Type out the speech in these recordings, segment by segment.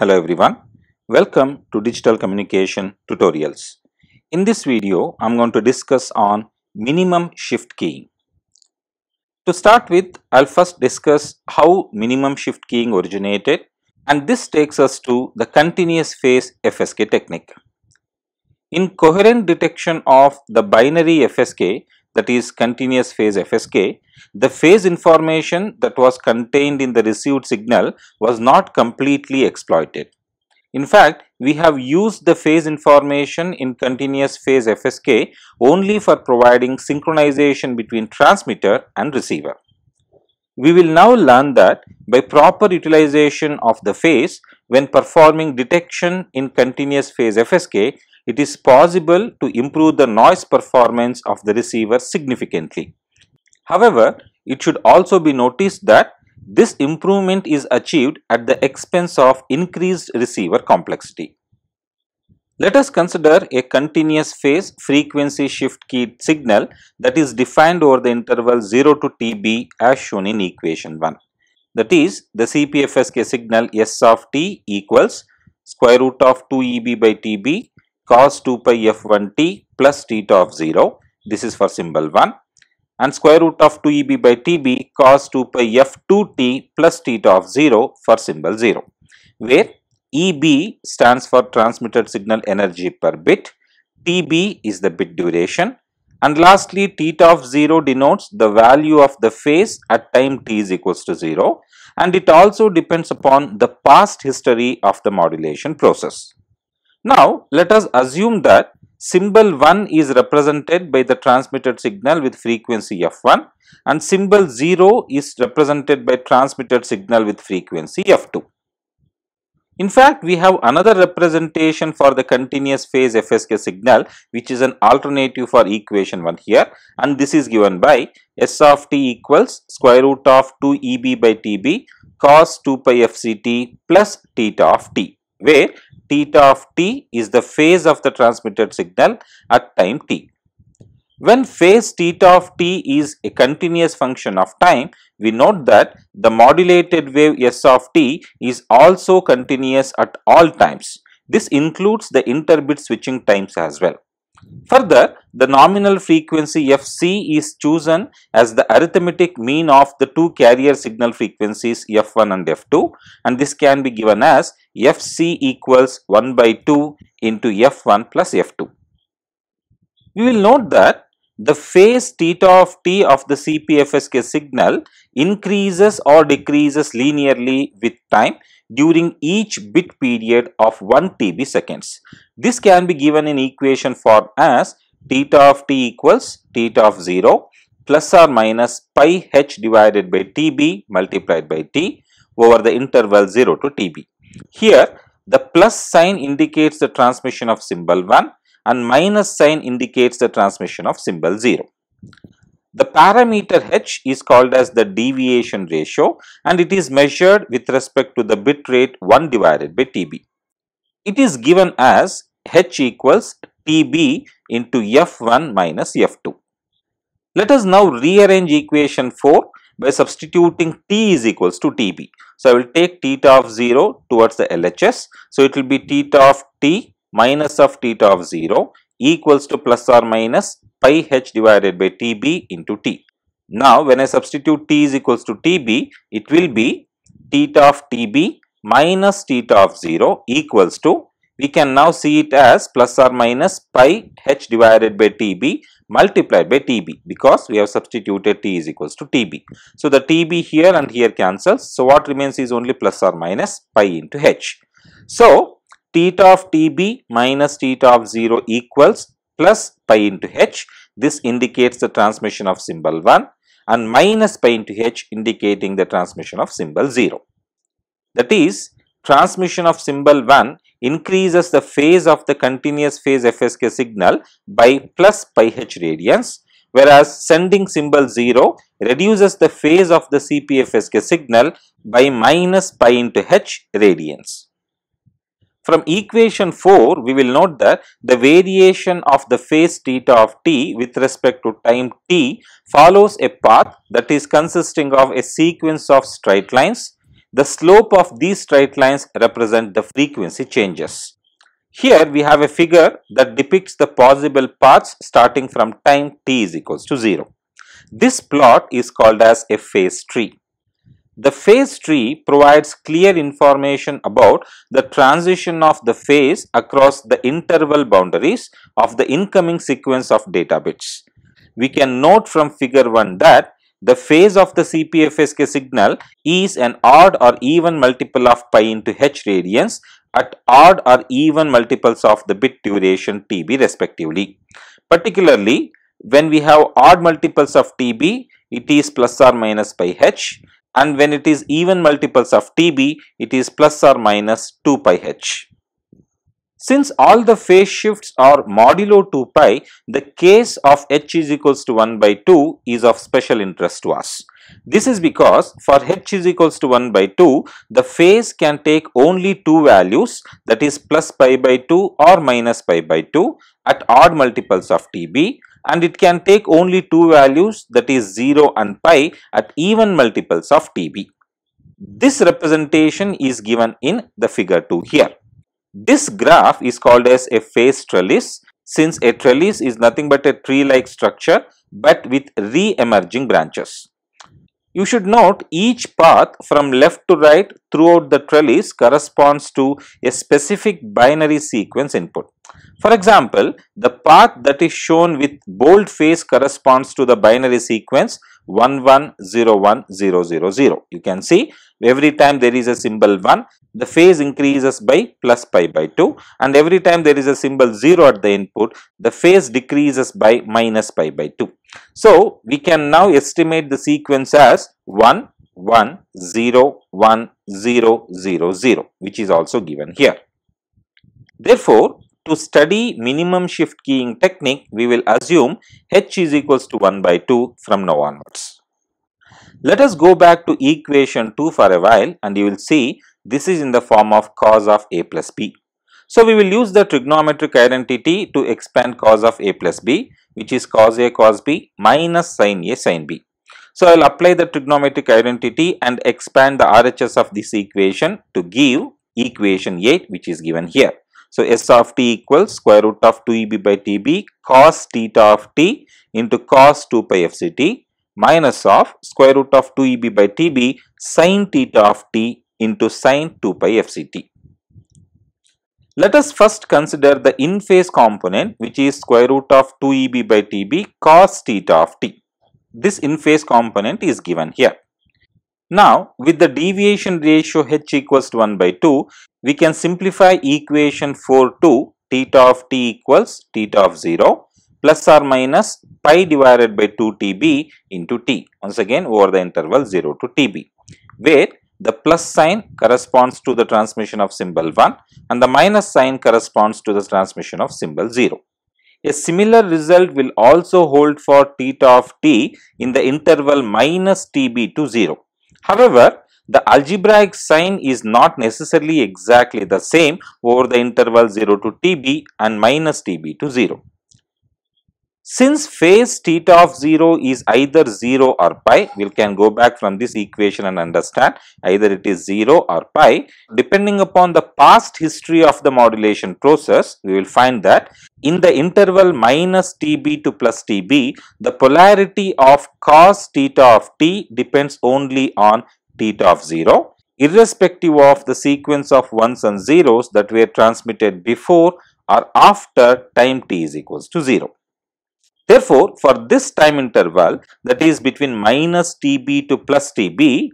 Hello everyone. Welcome to Digital Communication Tutorials. In this video, I'm going to discuss on minimum shift keying. To start with, I'll first discuss how minimum shift keying originated and this takes us to the continuous phase FSK technique. In coherent detection of the binary FSK, that is continuous phase FSK, the phase information that was contained in the received signal was not completely exploited. In fact, we have used the phase information in continuous phase FSK only for providing synchronization between transmitter and receiver. We will now learn that by proper utilization of the phase when performing detection in continuous phase FSK, it is possible to improve the noise performance of the receiver significantly. However, it should also be noticed that this improvement is achieved at the expense of increased receiver complexity. Let us consider a continuous phase frequency shift key signal that is defined over the interval 0 to TB as shown in equation 1. That is the CPFSK signal S of t equals square root of 2 EB by TB cos 2 pi f1t plus theta of 0. This is for symbol 1 and square root of 2eb by tb cos 2 pi f2t plus theta of 0 for symbol 0 where eb stands for transmitted signal energy per bit, tb is the bit duration and lastly theta of 0 denotes the value of the phase at time t is equals to 0 and it also depends upon the past history of the modulation process. Now, let us assume that symbol 1 is represented by the transmitted signal with frequency f1 and symbol 0 is represented by transmitted signal with frequency f2. In fact, we have another representation for the continuous phase FSK signal which is an alternative for equation 1 here and this is given by S of t equals square root of 2 EB by TB cos 2 pi FCT plus theta of t where theta of t is the phase of the transmitted signal at time t. When phase theta of t is a continuous function of time, we note that the modulated wave s of t is also continuous at all times. This includes the interbit switching times as well. Further, the nominal frequency Fc is chosen as the arithmetic mean of the two carrier signal frequencies F1 and F2 and this can be given as Fc equals 1 by 2 into F1 plus F2. We will note that the phase theta of t of the CPFSK signal increases or decreases linearly with time during each bit period of 1 TB seconds. This can be given in equation form as theta of t equals theta of 0 plus or minus pi h divided by TB multiplied by t over the interval 0 to TB. Here, the plus sign indicates the transmission of symbol 1 and minus sign indicates the transmission of symbol 0. The parameter h is called as the deviation ratio and it is measured with respect to the bit rate 1 divided by TB. It is given as h equals TB into F1 minus F2. Let us now rearrange equation 4 by substituting T is equals to TB. So, I will take theta of 0 towards the LHS. So, it will be theta of T minus of theta of 0 equals to plus or minus pi h divided by Tb into T. Now, when I substitute T is equals to Tb, it will be theta of Tb minus theta of 0 equals to, we can now see it as plus or minus pi h divided by Tb multiplied by Tb because we have substituted T is equals to Tb. So, the Tb here and here cancels. So, what remains is only plus or minus pi into h. So, theta of tb minus theta of 0 equals plus pi into h. This indicates the transmission of symbol 1 and minus pi into h indicating the transmission of symbol 0. That is, transmission of symbol 1 increases the phase of the continuous phase FSK signal by plus pi h radians whereas sending symbol 0 reduces the phase of the CPFSK signal by minus pi into h radians. From equation 4, we will note that the variation of the phase theta of t with respect to time t follows a path that is consisting of a sequence of straight lines. The slope of these straight lines represent the frequency changes. Here we have a figure that depicts the possible paths starting from time t is equals to 0. This plot is called as a phase tree. The phase tree provides clear information about the transition of the phase across the interval boundaries of the incoming sequence of data bits. We can note from figure 1 that the phase of the CPFSK signal is an odd or even multiple of pi into h radians at odd or even multiples of the bit duration TB respectively. Particularly, when we have odd multiples of TB, it is plus or minus pi h and when it is even multiples of TB, it is plus or minus 2 pi h. Since all the phase shifts are modulo 2 pi, the case of h is equals to 1 by 2 is of special interest to us. This is because for h is equals to 1 by 2, the phase can take only two values that is plus pi by 2 or minus pi by 2 at odd multiples of TB and it can take only two values that is 0 and pi at even multiples of TB. This representation is given in the figure 2 here. This graph is called as a phase trellis since a trellis is nothing but a tree-like structure but with re-emerging branches. You should note each path from left to right throughout the trellis corresponds to a specific binary sequence input. For example, the path that is shown with bold face corresponds to the binary sequence 0. You can see every time there is a symbol 1, the phase increases by plus pi by 2 and every time there is a symbol 0 at the input, the phase decreases by minus pi by 2. So, we can now estimate the sequence as 1, 1, 0, 1, 0, 0, 0, which is also given here. Therefore, to study minimum shift keying technique, we will assume h is equals to 1 by 2 from now onwards. Let us go back to equation 2 for a while and you will see this is in the form of cos of a plus b. So, we will use the trigonometric identity to expand cos of a plus b which is cos a cos b minus sin a sin b. So, I will apply the trigonometric identity and expand the RHS of this equation to give equation 8 which is given here. So, S of t equals square root of 2EB by TB cos theta of t into cos 2 pi FCT minus of square root of 2EB by TB sin theta of t into sin 2 pi FCT. Let us first consider the in-phase component which is square root of 2EB by TB cos theta of t. This in-phase component is given here. Now, with the deviation ratio h equals to 1 by 2, we can simplify equation 4 to theta of t equals theta of 0 plus or minus pi divided by 2 tb into t once again over the interval 0 to tb where the plus sign corresponds to the transmission of symbol 1 and the minus sign corresponds to the transmission of symbol 0. A similar result will also hold for theta of t in the interval minus tb to 0 However, the algebraic sign is not necessarily exactly the same over the interval 0 to tb and minus tb to 0. Since phase theta of 0 is either 0 or pi, we can go back from this equation and understand either it is 0 or pi. Depending upon the past history of the modulation process, we will find that in the interval minus tb to plus tb, the polarity of cos theta of t depends only on theta of 0 irrespective of the sequence of ones and zeros that were transmitted before or after time t is equals to 0. Therefore, for this time interval that is between minus tb to plus tb,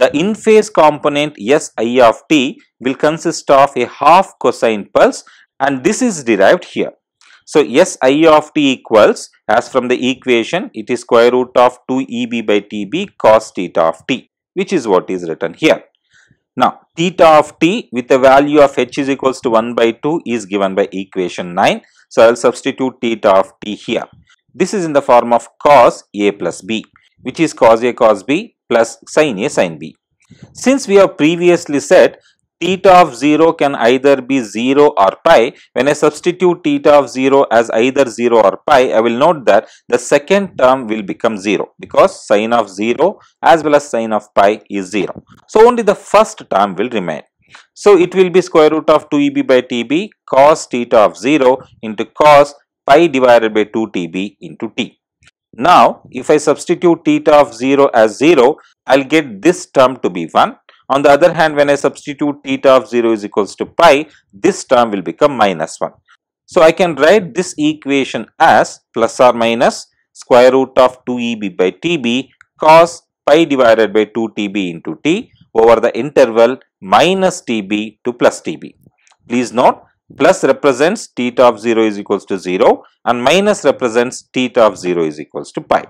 the in-phase component s i of t will consist of a half cosine pulse and this is derived here. So, s i of t equals as from the equation it is square root of 2 eb by tb cos theta of t which is what is written here. Now, theta of t with the value of h is equals to 1 by 2 is given by equation 9. So, I will substitute theta of t here. This is in the form of cos A plus B, which is cos A cos B plus sin A sin B. Since we have previously said theta of 0 can either be 0 or pi. When I substitute theta of 0 as either 0 or pi, I will note that the second term will become 0 because sine of 0 as well as sine of pi is 0. So, only the first term will remain. So, it will be square root of 2eb by tb cos theta of 0 into cos pi divided by 2 TB into T. Now, if I substitute theta of 0 as 0, I will get this term to be 1. On the other hand, when I substitute theta of 0 is equals to pi, this term will become minus 1. So, I can write this equation as plus or minus square root of 2EB by TB cos pi divided by 2TB into T over the interval minus TB to plus TB. Please note Plus represents t of 0 is equals to 0 and minus represents t of 0 is equals to pi.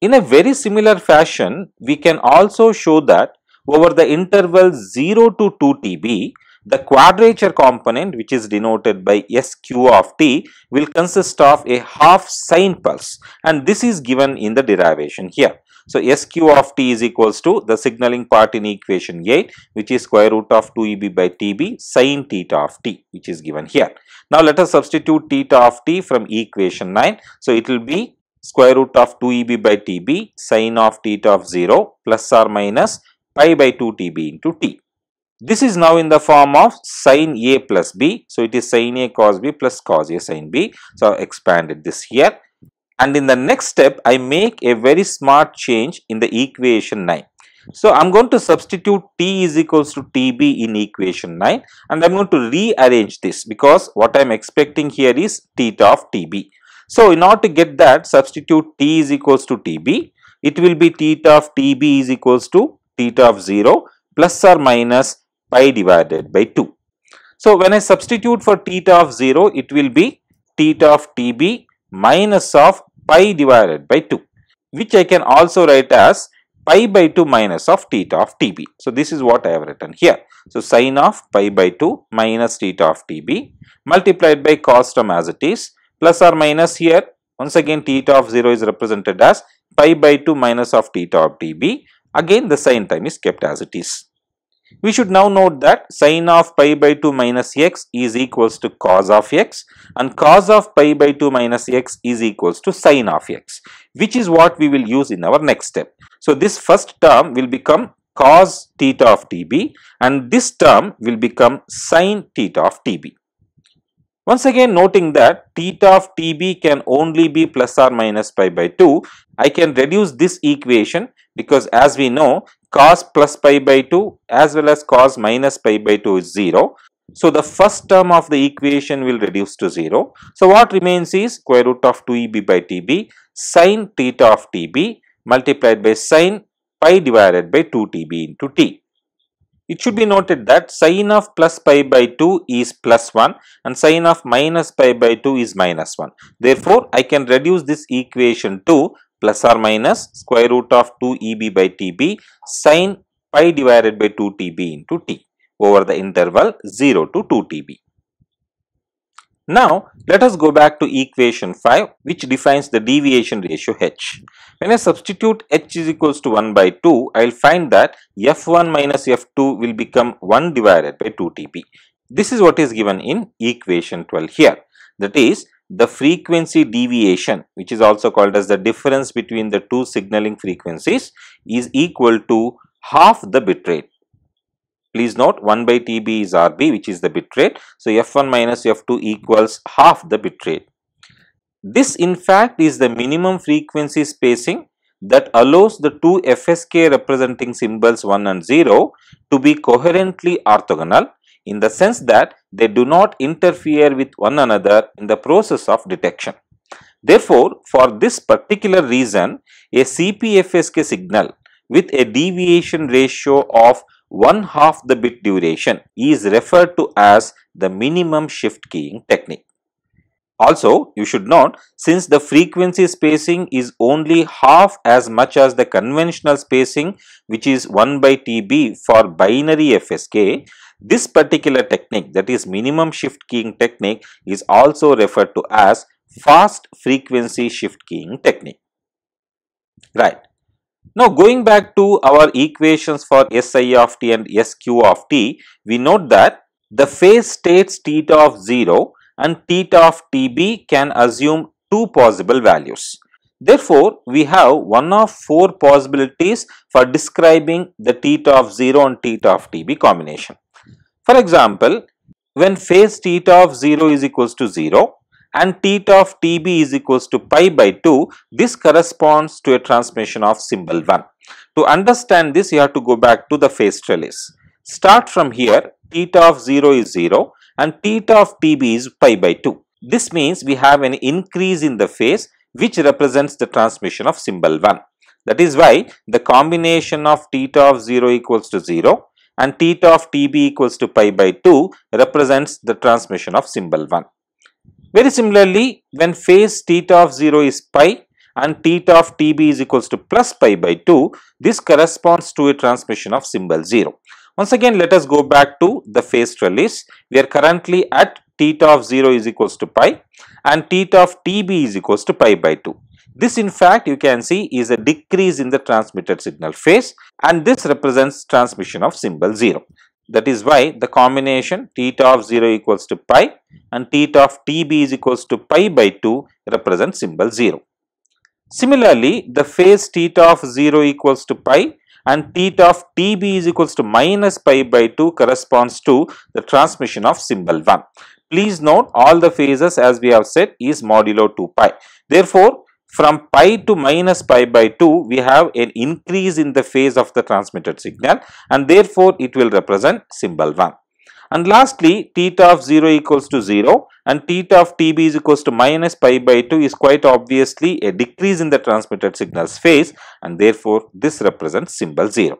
In a very similar fashion, we can also show that over the interval 0 to 2 TB, the quadrature component which is denoted by SQ of t will consist of a half sine pulse and this is given in the derivation here. So, SQ of t is equals to the signaling part in equation 8 which is square root of 2EB by TB sine theta of t which is given here. Now, let us substitute theta of t from equation 9. So, it will be square root of 2EB by TB sine of theta of 0 plus or minus pi by 2 TB into t. This is now in the form of sine A plus B. So, it is sine A cos B plus cos A sine B. So, I expanded this here. And in the next step, I make a very smart change in the equation 9. So, I am going to substitute T is equals to TB in equation 9 and I am going to rearrange this because what I am expecting here is theta of TB. So, in order to get that substitute T is equals to TB, it will be theta of TB is equals to theta of 0 plus or minus pi divided by 2. So, when I substitute for theta of 0, it will be theta of tb minus of pi divided by 2, which I can also write as pi by 2 minus of theta of tb. So, this is what I have written here. So, sine of pi by 2 minus theta of tb multiplied by cos term as it is plus or minus here. Once again, theta of 0 is represented as pi by 2 minus of theta of tb. Again, the sine time is kept as it is. We should now note that sine of pi by 2 minus x is equals to cos of x and cos of pi by 2 minus x is equals to sine of x which is what we will use in our next step. So, this first term will become cos theta of tb and this term will become sine theta of tb. Once again noting that theta of tb can only be plus or minus pi by 2, I can reduce this equation because as we know cos plus pi by 2 as well as cos minus pi by 2 is 0. So, the first term of the equation will reduce to 0. So, what remains is square root of 2eb by tb sine theta of tb multiplied by sine pi divided by 2tb into t. It should be noted that sine of plus pi by 2 is plus 1 and sine of minus pi by 2 is minus 1. Therefore, I can reduce this equation to plus or minus square root of 2EB by TB sine pi divided by 2TB into T over the interval 0 to 2TB. Now, let us go back to equation 5 which defines the deviation ratio h. When I substitute h is equals to 1 by 2, I will find that f1 minus f2 will become 1 divided by 2 TB. This is what is given in equation 12 here. That is, the frequency deviation which is also called as the difference between the two signaling frequencies is equal to half the bit rate. Please note 1 by TB is RB which is the bit rate. So, F1 minus F2 equals half the bit rate. This in fact is the minimum frequency spacing that allows the two FSK representing symbols 1 and 0 to be coherently orthogonal in the sense that they do not interfere with one another in the process of detection. Therefore, for this particular reason, a CPFSK signal with a deviation ratio of one half the bit duration is referred to as the minimum shift keying technique. Also, you should note since the frequency spacing is only half as much as the conventional spacing which is 1 by TB for binary FSK, this particular technique that is minimum shift keying technique is also referred to as fast frequency shift keying technique. Right. Now going back to our equations for Si of t and Sq of t, we note that the phase states theta of 0 and theta of Tb can assume two possible values. Therefore, we have one of four possibilities for describing the theta of 0 and theta of Tb combination. For example, when phase theta of 0 is equals to 0 and theta of tb is equals to pi by 2, this corresponds to a transmission of symbol 1. To understand this, you have to go back to the phase trellis. Start from here, theta of 0 is 0 and theta of tb is pi by 2. This means we have an increase in the phase which represents the transmission of symbol 1. That is why the combination of theta of 0 equals to 0 and theta of Tb equals to pi by 2 represents the transmission of symbol 1. Very similarly, when phase theta of 0 is pi and theta of Tb is equals to plus pi by 2, this corresponds to a transmission of symbol 0. Once again, let us go back to the phase release. We are currently at theta of 0 is equals to pi and theta of Tb is equals to pi by 2. This in fact you can see is a decrease in the transmitted signal phase and this represents transmission of symbol 0. That is why the combination theta of 0 equals to pi and theta of tb is equals to pi by 2 represents symbol 0. Similarly, the phase theta of 0 equals to pi and theta of tb is equals to minus pi by 2 corresponds to the transmission of symbol 1. Please note all the phases as we have said is modulo 2 pi. Therefore, from pi to minus pi by 2, we have an increase in the phase of the transmitted signal and therefore, it will represent symbol 1. And lastly, theta of 0 equals to 0 and theta of tb is equals to minus pi by 2 is quite obviously a decrease in the transmitted signal's phase and therefore, this represents symbol 0.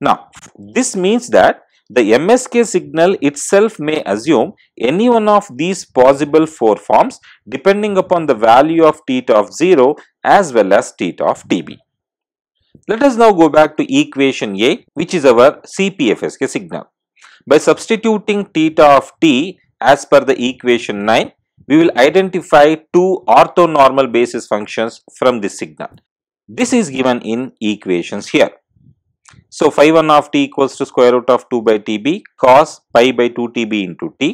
Now, this means that the MSK signal itself may assume any one of these possible four forms depending upon the value of theta of 0 as well as theta of TB. Let us now go back to equation A which is our CPFSK signal. By substituting theta of t as per the equation 9, we will identify two orthonormal basis functions from this signal. This is given in equations here. So phi 1 of t equals to square root of 2 by tb cos pi by 2 tb into t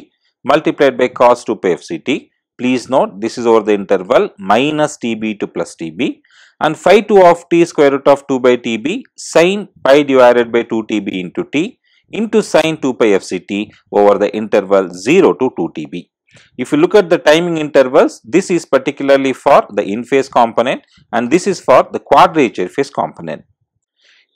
multiplied by cos 2 pi fct. Please note this is over the interval minus tb to plus tb and phi 2 of t square root of 2 by tb sine pi divided by 2 tb into t into sine 2 pi fct over the interval 0 to 2 tb. If you look at the timing intervals, this is particularly for the in-phase component and this is for the quadrature phase component.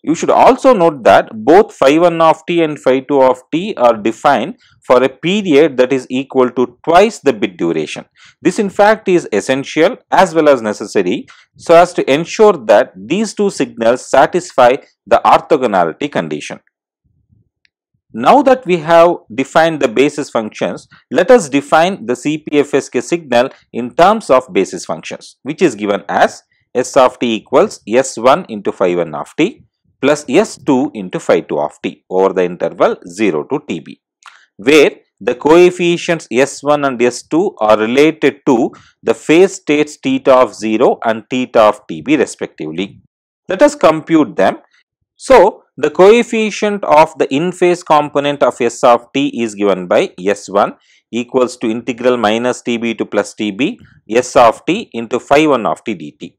You should also note that both phi 1 of t and phi 2 of t are defined for a period that is equal to twice the bit duration. This in fact is essential as well as necessary so as to ensure that these two signals satisfy the orthogonality condition. Now that we have defined the basis functions, let us define the CPFSK signal in terms of basis functions which is given as s of t equals s1 into phi 1 of t plus S2 into phi 2 of t over the interval 0 to tb where the coefficients S1 and S2 are related to the phase states theta of 0 and theta of tb respectively. Let us compute them. So, the coefficient of the in-phase component of S of t is given by S1 equals to integral minus tb to plus tb s of t into phi 1 of t dt.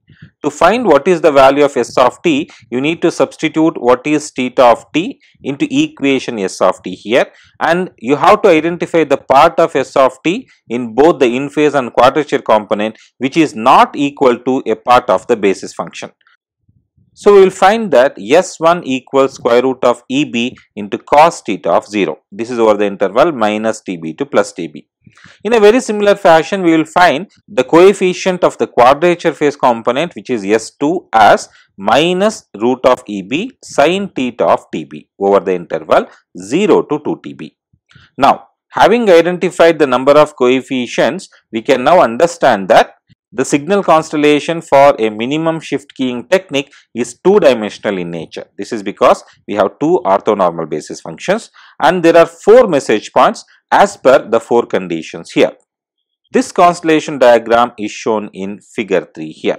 To find what is the value of s of t, you need to substitute what is theta of t into equation s of t here and you have to identify the part of s of t in both the in-phase and quadrature component which is not equal to a part of the basis function. So, we will find that S1 equals square root of EB into cos theta of 0. This is over the interval minus TB to plus TB. In a very similar fashion, we will find the coefficient of the quadrature phase component which is S2 as minus root of EB sine theta of TB over the interval 0 to 2 TB. Now, having identified the number of coefficients, we can now understand that the signal constellation for a minimum shift keying technique is two-dimensional in nature. This is because we have two orthonormal basis functions and there are four message points as per the four conditions here. This constellation diagram is shown in figure 3 here.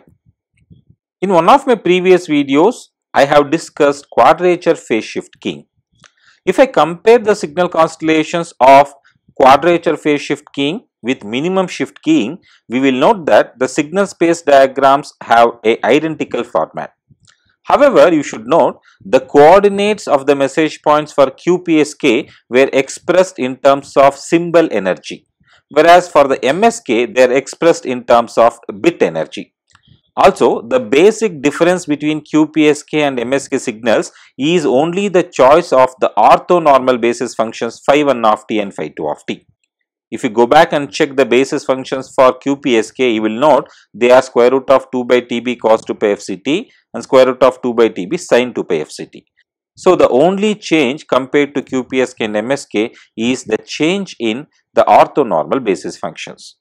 In one of my previous videos, I have discussed quadrature phase shift keying. If I compare the signal constellations of quadrature phase shift keying with minimum shift keying, we will note that the signal space diagrams have a identical format. However, you should note the coordinates of the message points for QPSK were expressed in terms of symbol energy, whereas for the MSK they are expressed in terms of bit energy. Also, the basic difference between QPSK and MSK signals is only the choice of the orthonormal basis functions phi 1 of t and phi 2 of t. If you go back and check the basis functions for QPSK, you will note they are square root of 2 by TB cos 2 pi FCT and square root of 2 by TB sin 2 pi FCT. So, the only change compared to QPSK and MSK is the change in the orthonormal basis functions.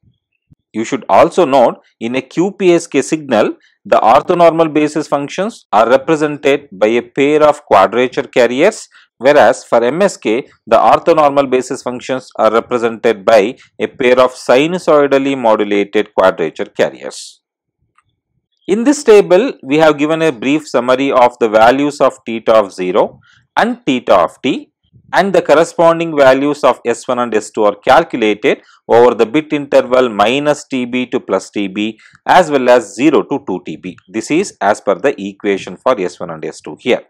You should also note in a QPSK signal, the orthonormal basis functions are represented by a pair of quadrature carriers Whereas for MSK, the orthonormal basis functions are represented by a pair of sinusoidally modulated quadrature carriers. In this table, we have given a brief summary of the values of theta of 0 and theta of t and the corresponding values of S1 and S2 are calculated over the bit interval minus TB to plus TB as well as 0 to 2 TB. This is as per the equation for S1 and S2 here.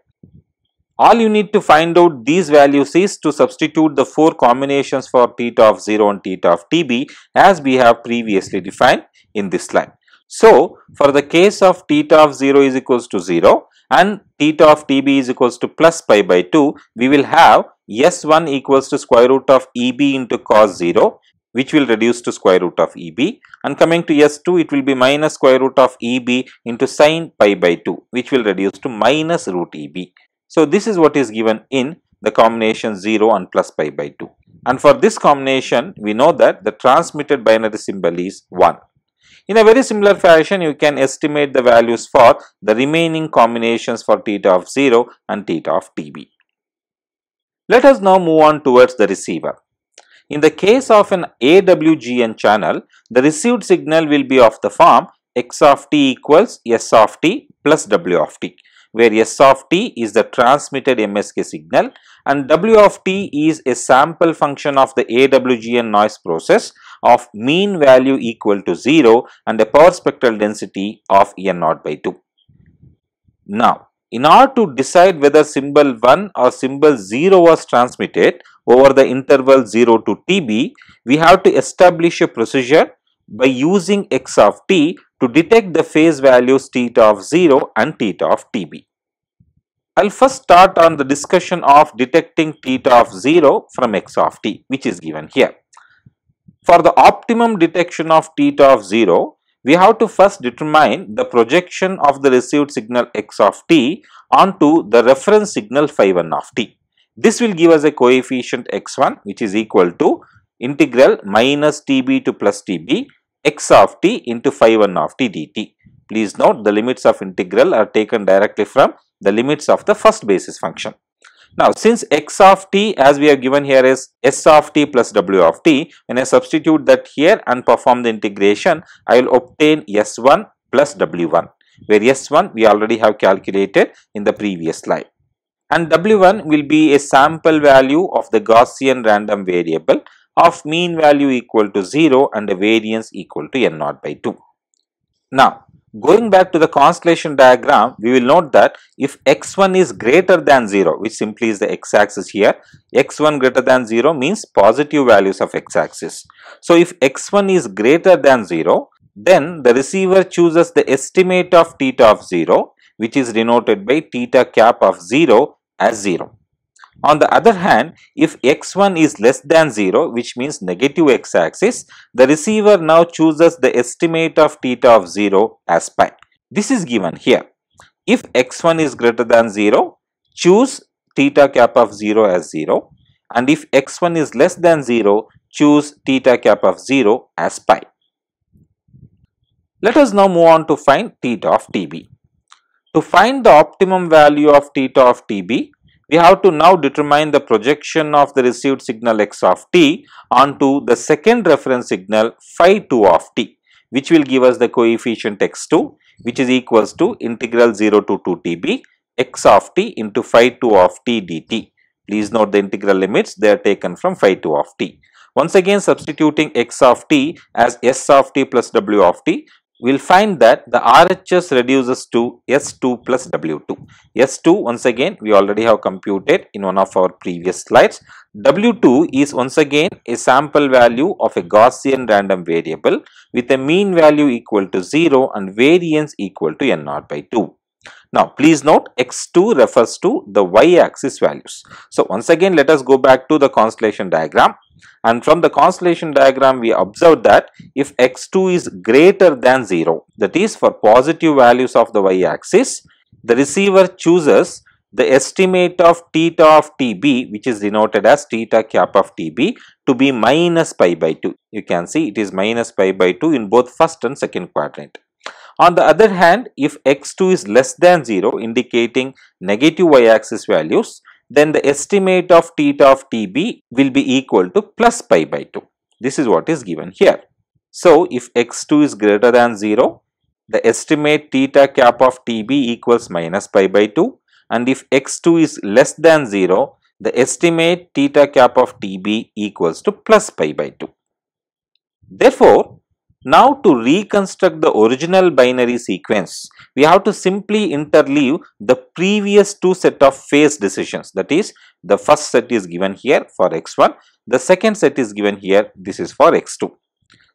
All you need to find out these values is to substitute the four combinations for theta of 0 and theta of tb as we have previously defined in this slide. So, for the case of theta of 0 is equals to 0 and theta of tb is equals to plus pi by 2, we will have S1 equals to square root of EB into cos 0 which will reduce to square root of EB and coming to S2 it will be minus square root of EB into sine pi by 2 which will reduce to minus root EB. So, this is what is given in the combination 0 and plus pi by 2. And for this combination, we know that the transmitted binary symbol is 1. In a very similar fashion, you can estimate the values for the remaining combinations for theta of 0 and theta of TB. Let us now move on towards the receiver. In the case of an AWGN channel, the received signal will be of the form x of t equals s of t plus w of t where S of t is the transmitted MSK signal and W of t is a sample function of the AWGN noise process of mean value equal to 0 and a power spectral density of n 0 by 2. Now, in order to decide whether symbol 1 or symbol 0 was transmitted over the interval 0 to TB, we have to establish a procedure by using x of t to detect the phase values theta of 0 and theta of TB. I'll first start on the discussion of detecting theta of 0 from x of t which is given here. For the optimum detection of theta of 0, we have to first determine the projection of the received signal x of t onto the reference signal phi 1 of t. This will give us a coefficient x1 which is equal to integral minus tb to plus tb x of t into phi 1 of t dt. Please note the limits of integral are taken directly from the limits of the first basis function. Now, since x of t as we have given here is s of t plus w of t, when I substitute that here and perform the integration, I will obtain s1 plus w1, where s1 we already have calculated in the previous slide. And w1 will be a sample value of the Gaussian random variable of mean value equal to 0 and the variance equal to n naught by 2. Now, going back to the constellation diagram, we will note that if x1 is greater than 0, which simply is the x-axis here, x1 greater than 0 means positive values of x-axis. So, if x1 is greater than 0, then the receiver chooses the estimate of theta of 0, which is denoted by theta cap of 0 as 0. On the other hand, if x1 is less than 0, which means negative x-axis, the receiver now chooses the estimate of theta of 0 as pi. This is given here. If x1 is greater than 0, choose theta cap of 0 as 0 and if x1 is less than 0, choose theta cap of 0 as pi. Let us now move on to find theta of Tb. To find the optimum value of theta of Tb, we have to now determine the projection of the received signal x of t onto the second reference signal phi 2 of t which will give us the coefficient x2 which is equals to integral 0 to 2 tb x of t into phi 2 of t dt. Please note the integral limits they are taken from phi 2 of t. Once again substituting x of t as s of t plus w of t we will find that the RHS reduces to S2 plus W2. S2 once again we already have computed in one of our previous slides. W2 is once again a sample value of a Gaussian random variable with a mean value equal to 0 and variance equal to n 0 by 2. Now, please note x2 refers to the y-axis values. So, once again let us go back to the constellation diagram and from the constellation diagram we observe that if x2 is greater than 0 that is for positive values of the y-axis, the receiver chooses the estimate of theta of tb which is denoted as theta cap of tb to be minus pi by 2. You can see it is minus pi by 2 in both first and second quadrant. On the other hand, if x2 is less than 0 indicating negative y-axis values, then the estimate of theta of tb will be equal to plus pi by 2. This is what is given here. So, if x2 is greater than 0, the estimate theta cap of tb equals minus pi by 2 and if x2 is less than 0, the estimate theta cap of tb equals to plus pi by 2. Therefore, now to reconstruct the original binary sequence, we have to simply interleave the previous two set of phase decisions that is the first set is given here for x1, the second set is given here this is for x2.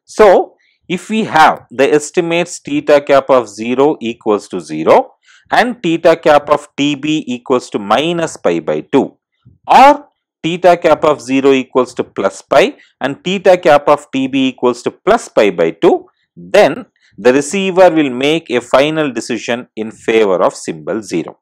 So, if we have the estimates theta cap of 0 equals to 0 and theta cap of tb equals to minus pi by 2 or theta cap of 0 equals to plus pi and theta cap of tb equals to plus pi by 2, then the receiver will make a final decision in favor of symbol 0.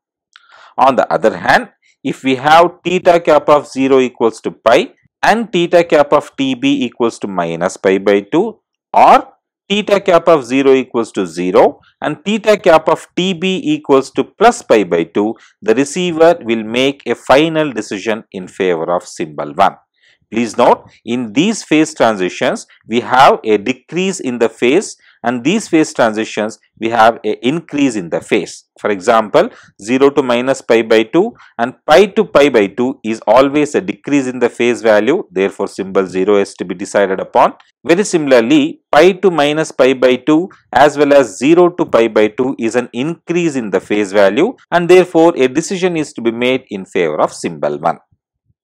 On the other hand, if we have theta cap of 0 equals to pi and theta cap of tb equals to minus pi by 2 or theta cap of 0 equals to 0 and theta cap of tb equals to plus pi by 2, the receiver will make a final decision in favor of symbol 1. Please note, in these phase transitions, we have a decrease in the phase and these phase transitions we have a increase in the phase. For example, 0 to minus pi by 2 and pi to pi by 2 is always a decrease in the phase value therefore symbol 0 is to be decided upon. Very similarly, pi to minus pi by 2 as well as 0 to pi by 2 is an increase in the phase value and therefore a decision is to be made in favor of symbol 1.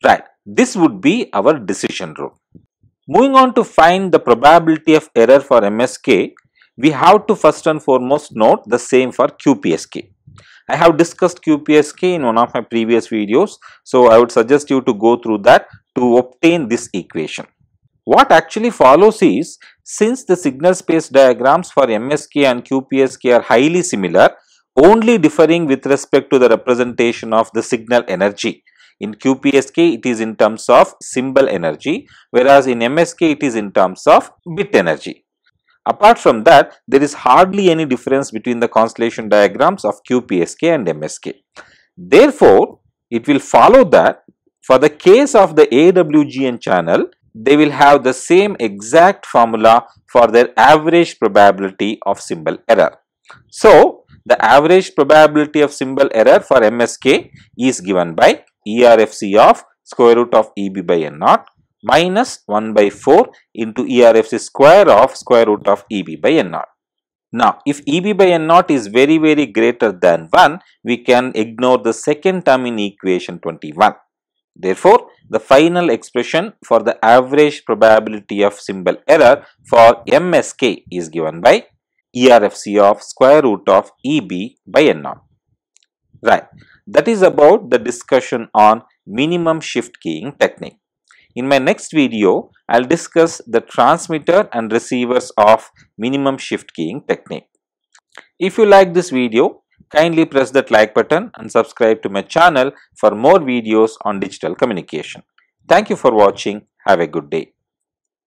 Right, this would be our decision rule. Moving on to find the probability of error for MSK, we have to first and foremost note the same for QPSK. I have discussed QPSK in one of my previous videos. So, I would suggest you to go through that to obtain this equation. What actually follows is since the signal space diagrams for MSK and QPSK are highly similar, only differing with respect to the representation of the signal energy. In QPSK, it is in terms of symbol energy, whereas in MSK, it is in terms of bit energy. Apart from that, there is hardly any difference between the constellation diagrams of QPSK and MSK. Therefore, it will follow that for the case of the AWGN channel, they will have the same exact formula for their average probability of symbol error. So, the average probability of symbol error for MSK is given by ERFC of square root of EB by N naught minus 1 by 4 into ERFC square of square root of EB by N naught. Now, if EB by N naught is very, very greater than 1, we can ignore the second term in equation 21. Therefore, the final expression for the average probability of symbol error for MSK is given by ERFC of square root of EB by N naught. Right. That is about the discussion on minimum shift keying technique. In my next video, I will discuss the transmitter and receivers of minimum shift keying technique. If you like this video, kindly press that like button and subscribe to my channel for more videos on digital communication. Thank you for watching. Have a good day.